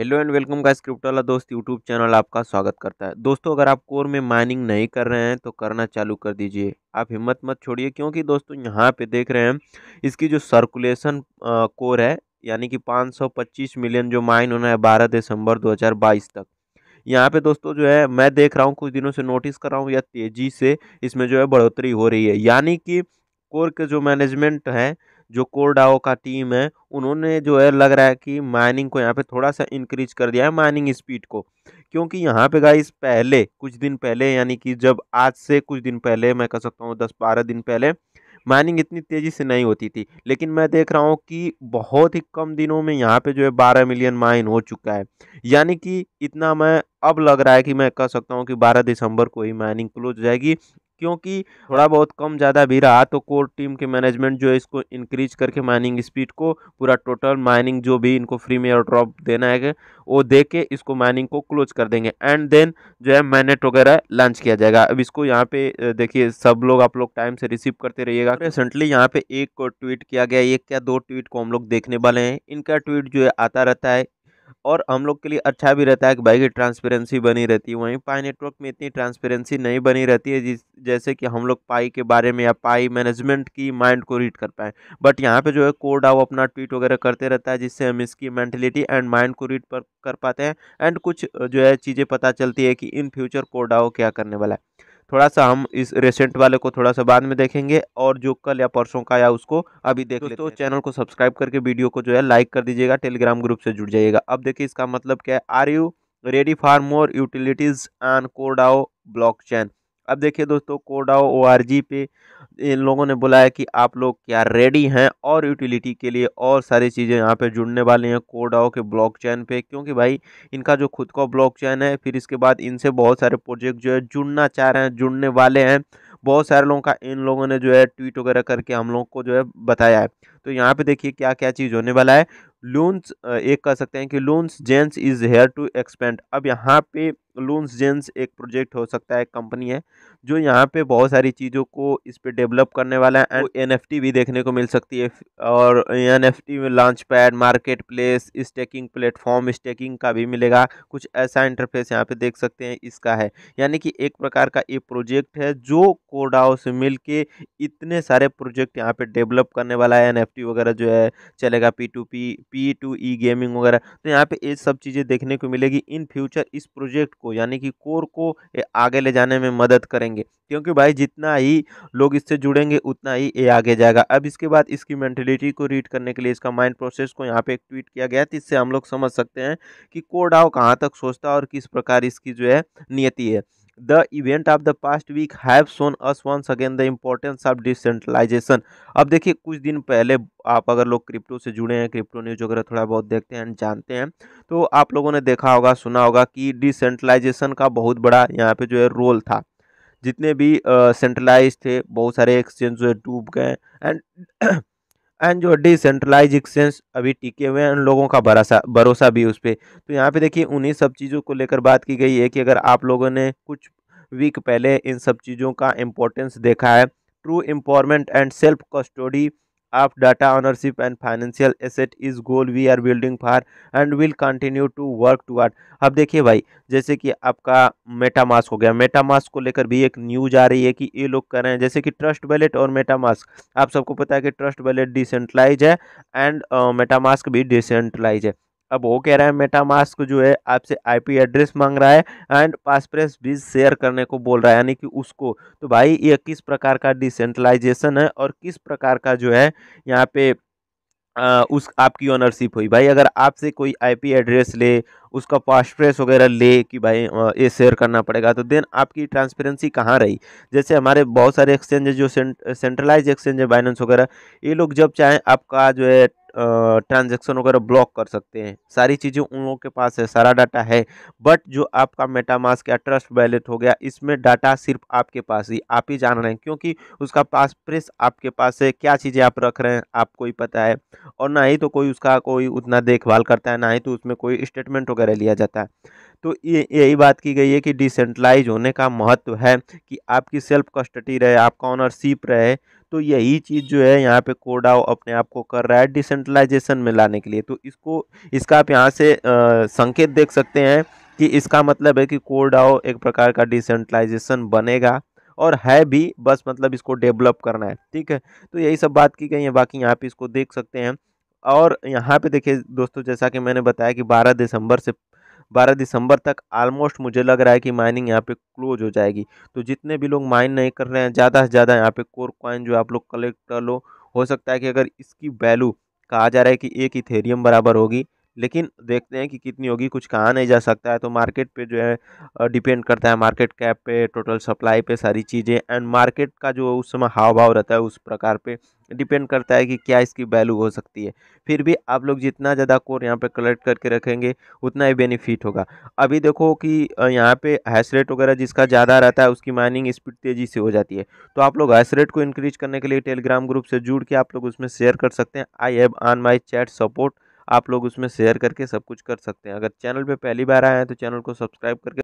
hello and welcome guys crypto वाला दोस्त YouTube channel आपका स्वागत करता है दोस्तों अगर आप कोर में माइनिंग नहीं कर रहे हैं तो करना चालू कर दीजिए आप हिम्मत मत छोड़िए क्योंकि दोस्तों यहाँ पे देख रहे हैं इसकी जो सर्कुलेशन कोर है यानी कि 525 मिलियन जो माइन होना है बारह दिसंबर दो तक यहाँ पे दोस्तों जो है मैं देख रहा हूँ कुछ दिनों से नोटिस कर रहा हूँ या तेज़ी से इसमें जो है बढ़ोतरी हो रही है यानी कि कोर के जो मैनेजमेंट हैं जो कोरडाओ का टीम है उन्होंने जो है लग रहा है कि माइनिंग को यहाँ पे थोड़ा सा इंक्रीज कर दिया है माइनिंग स्पीड को क्योंकि यहाँ पे गाइस पहले कुछ दिन पहले यानी कि जब आज से कुछ दिन पहले मैं कह सकता हूँ दस बारह दिन पहले माइनिंग इतनी तेज़ी से नहीं होती थी लेकिन मैं देख रहा हूँ कि बहुत ही कम दिनों में यहाँ पे जो है बारह मिलियन माइन हो चुका है यानी कि इतना मैं अब लग रहा है कि मैं कह सकता हूँ कि बारह दिसंबर को ही माइनिंग क्लोज हो जाएगी क्योंकि थोड़ा बहुत कम ज़्यादा भी रहा तो कोर टीम के मैनेजमेंट जो है इसको इंक्रीज करके माइनिंग स्पीड को पूरा टोटल माइनिंग जो भी इनको फ्री में और ड्रॉप देना है वो दे के इसको माइनिंग को क्लोज कर देंगे एंड देन जो है मैनेट वगैरह लॉन्च किया जाएगा अब इसको यहाँ पे देखिए सब लोग आप लोग टाइम से रिसीव करते रहिएगा रिसेंटली यहाँ पे एक ट्वीट किया गया एक क्या दो ट्वीट को हम लोग देखने वाले हैं इनका ट्वीट जो है आता रहता है और हम लोग के लिए अच्छा भी रहता है कि भाई की ट्रांसपेरेंसी बनी रहती है वहीं पाई नेटवर्क में इतनी ट्रांसपेरेंसी नहीं बनी रहती है जिस जैसे कि हम लोग पाई के बारे में या पाई मैनेजमेंट की माइंड को रीड कर पाएँ बट यहाँ पे जो है कोड आओ अपना ट्वीट वगैरह करते रहता है जिससे हम इसकी मैंटिलिटी एंड माइंड को रीड कर पाते हैं एंड कुछ जो है चीज़ें पता चलती है कि इन फ्यूचर कोड आओ क्या करने वाला है थोड़ा सा हम इस रेसेंट वाले को थोड़ा सा बाद में देखेंगे और जो कल या परसों का या उसको अभी देख लेते तो चैनल को सब्सक्राइब करके वीडियो को जो है लाइक कर दीजिएगा टेलीग्राम ग्रुप से जुड़ जाइएगा अब देखिए इसका मतलब क्या है are you ready for more utilities and कोडाओ ब्लॉक चैन अब देखिए दोस्तों कोडाओ ओ आर जी पे इन लोगों ने बुलाया कि आप लोग क्या रेडी हैं और यूटिलिटी के लिए और सारी चीज़ें यहाँ पे जुड़ने वाली हैं कोडाओ के ब्लॉकचेन पे क्योंकि भाई इनका जो खुद का ब्लॉकचेन है फिर इसके बाद इनसे बहुत सारे प्रोजेक्ट जो है जुड़ना चाह रहे हैं जुड़ने वाले हैं बहुत सारे लोगों का इन लोगों ने जो है ट्वीट वगैरह करके हम लोग को जो है बताया है तो यहाँ पे देखिए क्या क्या चीज़ होने वाला है लोन्स एक कह सकते हैं कि लोन्स जेंस इज़ हेयर टू एक्सपेंड अब यहाँ पे लून्स जेंस एक प्रोजेक्ट हो सकता है कंपनी है जो यहाँ पे बहुत सारी चीज़ों को इस पर डेवलप करने वाला है एंड एन एफ टी भी देखने को मिल सकती है और एन एफ टी में launchpad marketplace staking platform staking का भी मिलेगा कुछ ऐसा इंटरफेस यहाँ पे देख सकते हैं इसका है यानी कि एक प्रकार का ये प्रोजेक्ट है जो कोडाओ से मिल के इतने सारे प्रोजेक्ट यहाँ पर डेवलप करने वाला है एन एफ टी वगैरह जो है चलेगा P two P P two E gaming वगैरह तो यहाँ पे ये सब चीज़ें देखने को मिलेगी इन फ्यूचर इस प्रोजेक्ट को यानी कि कोर को आगे ले जाने में मदद करेंगे क्योंकि भाई जितना ही लोग इससे जुड़ेंगे उतना ही ये आगे जाएगा अब इसके बाद इसकी मैंटेलिटी को रीड करने के लिए इसका माइंड प्रोसेस को यहाँ पे एक ट्वीट किया गया तो इससे हम लोग समझ सकते हैं कि कोर डाओ कहाँ तक सोचता है और किस प्रकार इसकी जो है नियति है the event of the past week have shown us once again the importance of decentralization अब देखिए कुछ दिन पहले आप अगर लोग क्रिप्टो से जुड़े हैं क्रिप्टो न्यूज वगैरह थोड़ा बहुत देखते हैं जानते हैं तो आप लोगों ने देखा होगा सुना होगा कि डिसेंट्रलाइजेशन का बहुत बड़ा यहाँ पे जो है रोल था जितने भी सेंट्रलाइज uh, थे बहुत सारे एक्सचेंज जो है डूब गए एंड एंड जो डिसेंट्रलाइज एक्सचेंज अभी टिके हुए हैं उन लोगों का भरोसा भरोसा भी उस पर तो यहाँ पे देखिए उन्हीं सब चीज़ों को लेकर बात की गई है कि अगर आप लोगों ने कुछ वीक पहले इन सब चीज़ों का इम्पोर्टेंस देखा है true empowerment and self custody of data ownership and financial asset is goal we are building for and will continue to work toward अब देखिए भाई जैसे कि आपका मेटामास्क हो गया मेटामास्क को लेकर भी एक न्यूज आ रही है कि ये लोग कर रहे हैं जैसे कि ट्रस्ट वैलेट और मेटामास्क आप सबको पता है कि ट्रस्ट वैलेट डिसेंट्रलाइज है एंड मेटामास्क uh, भी डिसेंट्रलाइज है अब वो कह रहा है मेटामास्क जो है आपसे आईपी एड्रेस मांग रहा है एंड पासप्रेस भी शेयर करने को बोल रहा है यानी कि उसको तो भाई ये किस प्रकार का डिसेंट्रलाइजेशन है और किस प्रकार का जो है यहाँ पे आ, उस आपकी ओनरशिप हुई भाई अगर आपसे कोई आईपी एड्रेस ले उसका पासप्रेस वगैरह ले कि भाई ये शेयर करना पड़ेगा तो देन आपकी ट्रांसपेरेंसी कहाँ रही जैसे हमारे बहुत सारे एक्सचेंज है जो सेंट्रलाइज एक्सचेंज है बाइनेंस वगैरह ये लोग जब चाहें आपका जो है ट्रांजेक्शन वगैरह ब्लॉक कर सकते हैं सारी चीज़ें उन लोगों के पास है सारा डाटा है बट जो आपका मेटामास या ट्रस्ट वैलेट हो गया इसमें डाटा सिर्फ आपके पास ही आप ही जान रहे हैं क्योंकि उसका पास प्रेस आपके पास है क्या चीज़ें आप रख रहे हैं आपको ही पता है और ना ही तो कोई उसका कोई उतना देखभाल करता है ना ही तो उसमें कोई स्टेटमेंट वगैरह लिया जाता है तो यही बात की गई है कि डिसेंट्रलाइज होने का महत्व है कि आपकी सेल्फ कस्टडी रहे आपका ऑनरशिप रहे तो यही चीज़ जो है यहाँ पे कोडाओ अपने आप को कर रहा है डिसेंट्रलाइजेशन में लाने के लिए तो इसको इसका आप यहाँ से आ, संकेत देख सकते हैं कि इसका मतलब है कि कोडाओ एक प्रकार का डिसेंट्रलाइजेशन बनेगा और है भी बस मतलब इसको डेवलप करना है ठीक है तो यही सब बात की गई है बाकी यहाँ पे इसको देख सकते हैं और यहाँ पे देखिए दोस्तों जैसा कि मैंने बताया कि 12 दिसंबर से बारह दिसंबर तक ऑलमोस्ट मुझे लग रहा है कि माइनिंग यहाँ पे क्लोज हो जाएगी तो जितने भी लोग माइन नहीं कर रहे हैं ज़्यादा से ज़्यादा यहाँ पे कोर क्वाइन जो आप लोग कलेक्ट कर लो हो सकता है कि अगर इसकी वैल्यू कहा जा रहा है कि एक इथेरियम बराबर होगी लेकिन देखते हैं कि कितनी होगी कुछ कहा नहीं जा सकता है तो मार्केट पे जो है डिपेंड करता है मार्केट कैप पे टोटल सप्लाई पे सारी चीज़ें एंड मार्केट का जो उस समय हाव भाव रहता है उस प्रकार पे डिपेंड करता है कि क्या इसकी वैल्यू हो सकती है फिर भी आप लोग जितना ज़्यादा कोर यहाँ पे कलेक्ट करके रखेंगे उतना ही बेनिफिट होगा अभी देखो कि यहाँ पे हैश रेट वगैरह जिसका ज़्यादा रहता है उसकी माइनिंग स्पीड तेज़ी से हो जाती है तो आप लोग हैश रेट को इंक्रीज करने के लिए टेलीग्राम ग्रुप से जुड़ के आप लोग उसमें शेयर कर सकते हैं I have on my chat support आप लोग उसमें शेयर करके सब कुछ कर सकते हैं अगर चैनल पर पहली बार आए हैं तो चैनल को सब्सक्राइब करके